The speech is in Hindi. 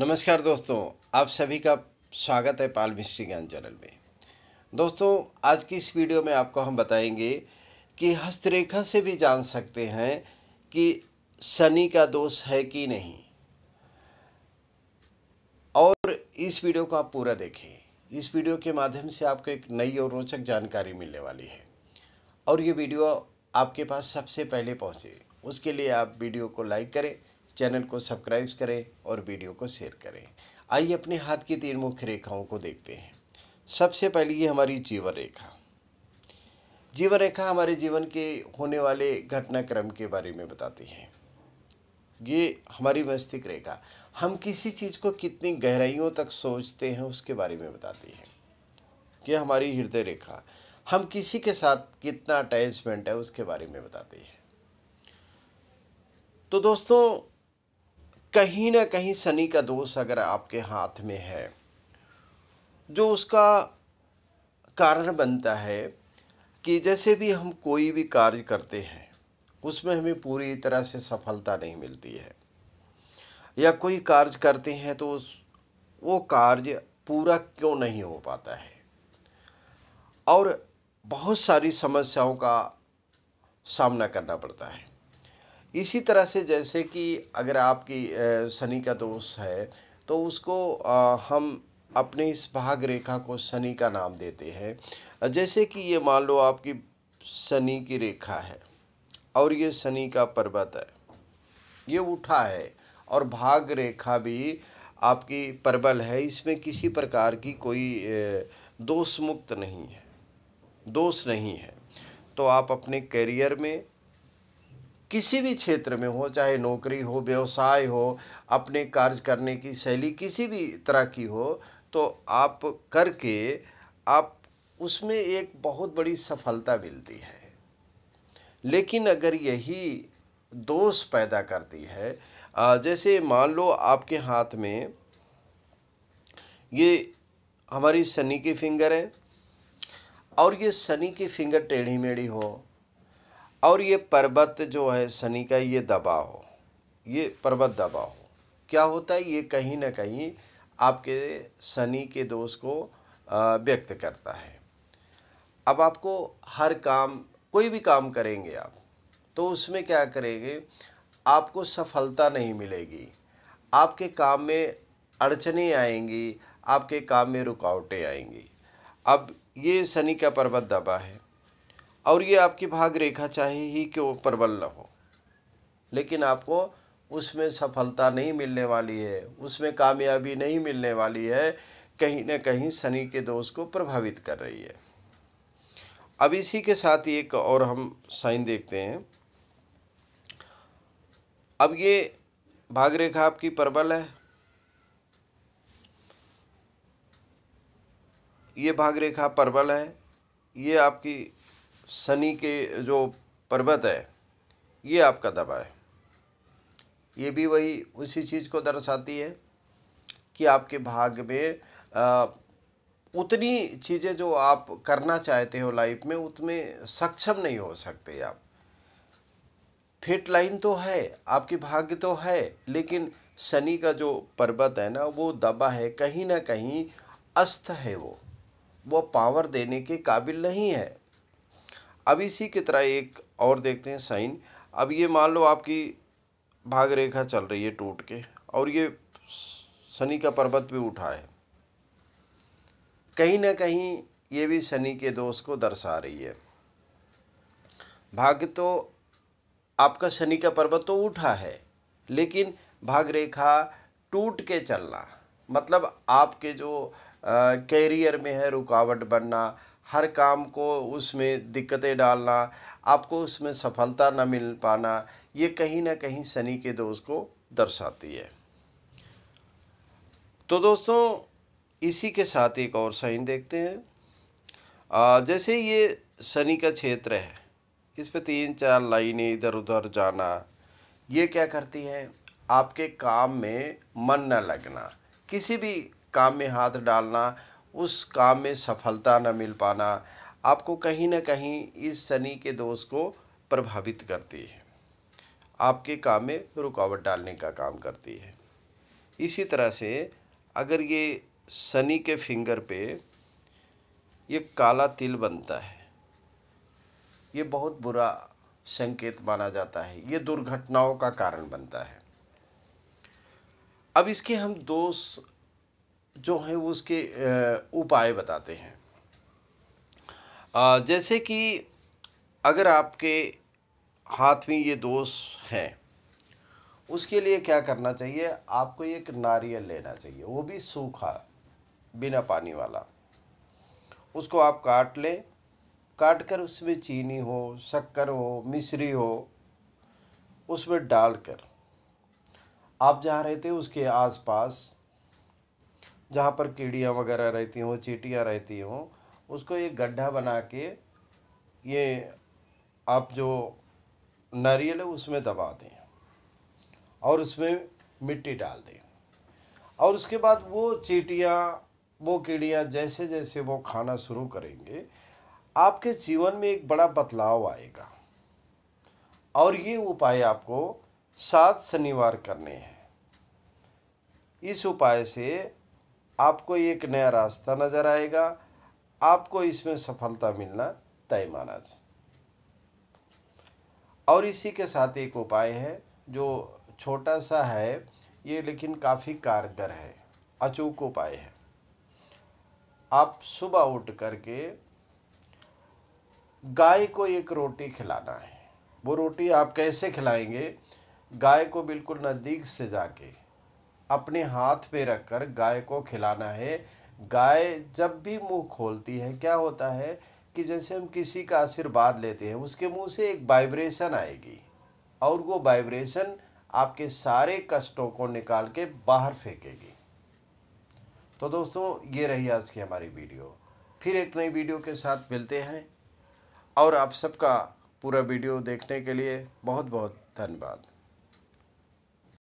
नमस्कार दोस्तों आप सभी का स्वागत है पाल मिस्ट्री ज्ञान चैनल में दोस्तों आज की इस वीडियो में आपको हम बताएंगे कि हस्तरेखा से भी जान सकते हैं कि शनि का दोष है कि नहीं और इस वीडियो को आप पूरा देखें इस वीडियो के माध्यम से आपको एक नई और रोचक जानकारी मिलने वाली है और ये वीडियो आपके पास सबसे पहले पहुँचे उसके लिए आप वीडियो को लाइक करें चैनल को सब्सक्राइब करें और वीडियो को शेयर करें आइए अपने हाथ की तीन मुख्य रेखाओं को देखते हैं सबसे पहली ये हमारी जीवन रेखा जीवन रेखा हमारे जीवन के होने वाले घटनाक्रम के बारे में बताती है ये हमारी मस्तिष्क रेखा हम किसी चीज़ को कितनी गहराइयों तक सोचते हैं उसके बारे में बताती है ये हमारी हृदय रेखा हम किसी के साथ कितना अटैचमेंट है उसके बारे में बताती है तो दोस्तों कहीं ना कहीं शनि का दोष अगर आपके हाथ में है जो उसका कारण बनता है कि जैसे भी हम कोई भी कार्य करते हैं उसमें हमें पूरी तरह से सफलता नहीं मिलती है या कोई कार्य करते हैं तो उस वो कार्य पूरा क्यों नहीं हो पाता है और बहुत सारी समस्याओं का सामना करना पड़ता है इसी तरह से जैसे कि अगर आपकी शनि का दोष है तो उसको हम अपने इस भाग रेखा को शनि का नाम देते हैं जैसे कि ये मान लो आपकी शनि की रेखा है और ये शनि का पर्वत है ये उठा है और भाग रेखा भी आपकी प्रबल है इसमें किसी प्रकार की कोई दोष मुक्त नहीं है दोष नहीं है तो आप अपने करियर में किसी भी क्षेत्र में हो चाहे नौकरी हो व्यवसाय हो अपने कार्य करने की शैली किसी भी तरह की हो तो आप करके आप उसमें एक बहुत बड़ी सफलता मिलती है लेकिन अगर यही दोष पैदा करती है जैसे मान लो आपके हाथ में ये हमारी सनी की फिंगर है और ये सनी की फिंगर टेढ़ी मेढ़ी हो और ये पर्वत जो है शनि का ये दबाव ये पर्वत दबाव क्या होता है ये कहीं ना कहीं आपके शनि के दोष को व्यक्त करता है अब आपको हर काम कोई भी काम करेंगे आप तो उसमें क्या करेंगे आपको सफलता नहीं मिलेगी आपके काम में अड़चने आएंगी आपके काम में रुकावटें आएंगी अब ये शनि का पर्वत दबा है और ये आपकी भाग रेखा चाहिए ही कि वो प्रबल न हो लेकिन आपको उसमें सफलता नहीं मिलने वाली है उसमें कामयाबी नहीं मिलने वाली है कहीं ना कहीं शनि के दोष को प्रभावित कर रही है अब इसी के साथ एक और हम साइन देखते हैं अब ये भाग रेखा आपकी प्रबल है ये भाग रेखा प्रबल है ये आपकी शनि के जो पर्वत है ये आपका दबा है ये भी वही उसी चीज़ को दर्शाती है कि आपके भाग में आ, उतनी चीज़ें जो आप करना चाहते हो लाइफ में उतमें सक्षम नहीं हो सकते आप फिट लाइन तो है आपके भाग्य तो है लेकिन शनि का जो पर्वत है ना वो दबा है कहीं ना कहीं अस्त है वो वो पावर देने के काबिल नहीं है अब इसी की तरह एक और देखते हैं साइन अब ये मान लो आपकी भाग रेखा चल रही है टूट के और ये शनि का पर्वत भी उठा है कहीं ना कहीं ये भी शनि के दोष को दर्शा रही है भाग्य तो आपका शनि का पर्वत तो उठा है लेकिन भाग रेखा टूट के चलना मतलब आपके जो कैरियर में है रुकावट बनना हर काम को उसमें दिक्कतें डालना आपको उसमें सफलता ना मिल पाना ये कहीं ना कहीं शनि के दोष को दर्शाती है तो दोस्तों इसी के साथ एक और साइन देखते हैं आ, जैसे ये शनि का क्षेत्र है इस पे तीन चार लाइनें इधर उधर जाना ये क्या करती है आपके काम में मन न लगना किसी भी काम में हाथ डालना उस काम में सफलता न मिल पाना आपको कहीं ना कहीं इस शनि के दोष को प्रभावित करती है आपके काम में रुकावट डालने का काम करती है इसी तरह से अगर ये शनि के फिंगर पे ये काला तिल बनता है ये बहुत बुरा संकेत माना जाता है ये दुर्घटनाओं का कारण बनता है अब इसके हम दोष जो है वो उसके उपाय बताते हैं जैसे कि अगर आपके हाथ में ये दोष है उसके लिए क्या करना चाहिए आपको एक नारियल लेना चाहिए वो भी सूखा बिना पानी वाला उसको आप काट लें काट कर उसमें चीनी हो शक्कर हो मिश्री हो उसमें डालकर आप जहाँ रहते थे उसके आसपास जहाँ पर कीड़ियाँ वगैरह रहती हों चीटियाँ रहती हों उसको एक गड्ढा बना के ये आप जो नारियल है उसमें दबा दें और उसमें मिट्टी डाल दें और उसके बाद वो चीटियाँ वो कीड़ियाँ जैसे जैसे वो खाना शुरू करेंगे आपके जीवन में एक बड़ा बदलाव आएगा और ये उपाय आपको सात शनिवार करने हैं इस उपाय से आपको एक नया रास्ता नज़र आएगा आपको इसमें सफलता मिलना तय माना जाए और इसी के साथ एक उपाय है जो छोटा सा है ये लेकिन काफ़ी कारगर है अचूक उपाय है आप सुबह उठ करके गाय को एक रोटी खिलाना है वो रोटी आप कैसे खिलाएंगे गाय को बिल्कुल नज़दीक से जाके अपने हाथ पे रखकर गाय को खिलाना है गाय जब भी मुंह खोलती है क्या होता है कि जैसे हम किसी का आशीर्वाद लेते हैं उसके मुंह से एक वाइब्रेशन आएगी और वो वाइब्रेशन आपके सारे कष्टों को निकाल के बाहर फेंकेगी तो दोस्तों ये रही आज की हमारी वीडियो फिर एक नई वीडियो के साथ मिलते हैं और आप सबका पूरा वीडियो देखने के लिए बहुत बहुत धन्यवाद